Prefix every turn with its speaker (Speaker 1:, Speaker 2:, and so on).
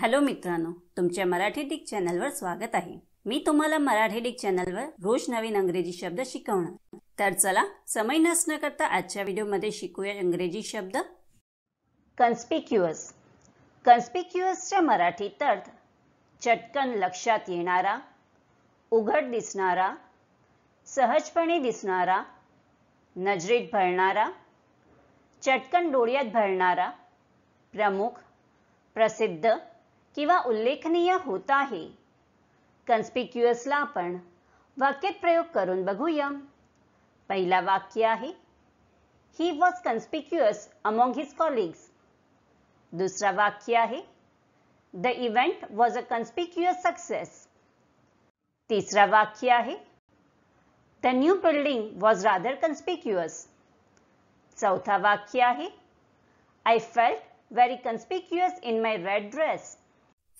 Speaker 1: hello मित्रांनो तुमच्या Marathi Dick चॅनलवर स्वागत आहे मी तुम्हाला मराठी डिक चॅनलवर रोज नवीन अंग्रेजी शब्द शिकवणार तर चला समय नसणं करता आजच्या व्हिडिओमध्ये शिकूया इंग्रजी शब्द कन्स्पिक्युअस कन्स्पिक्युअसच्या मराठीत अर्थ चटकन लक्षात येणारा उघड दिसणारा सहजपणे दिसणारा नजरेत भरणारा चटकन डोळ्यात भरणारा प्रमुख प्रसिद्ध किंवा उल्लेखनीय होता है कन्स्पिक्युअसला आपण प्रयोग करून बघूया पहिला वाक्य आहे he was conspicuous among his colleagues दुसरा वाक्य आहे the event was a conspicuous success तीसरा वाक्य है the new building was rather conspicuous चौथा वाक्य है I felt very conspicuous in my red dress